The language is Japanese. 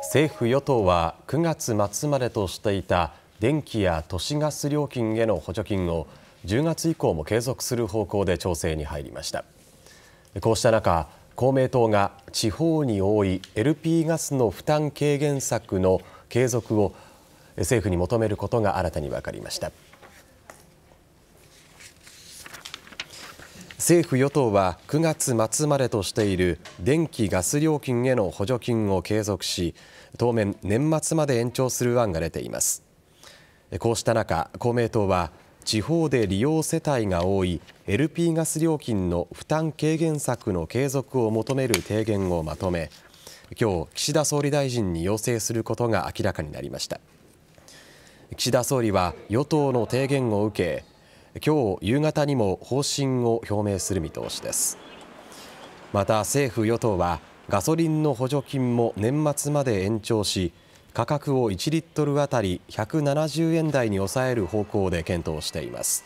政府・与党は9月末までとしていた電気や都市ガス料金への補助金を10月以降も継続する方向で調整に入りましたこうした中公明党が地方に多い LP ガスの負担軽減策の継続を政府に求めることが新たに分かりました。政府・与党は9月末までとしている電気・ガス料金への補助金を継続し当面、年末まで延長する案が出ていますこうした中、公明党は地方で利用世帯が多い LP ガス料金の負担軽減策の継続を求める提言をまとめ今日、岸田総理大臣に要請することが明らかになりました岸田総理は与党の提言を受け今日夕方にも方針を表明する見通しですまた政府与党はガソリンの補助金も年末まで延長し価格を1リットルあたり170円台に抑える方向で検討しています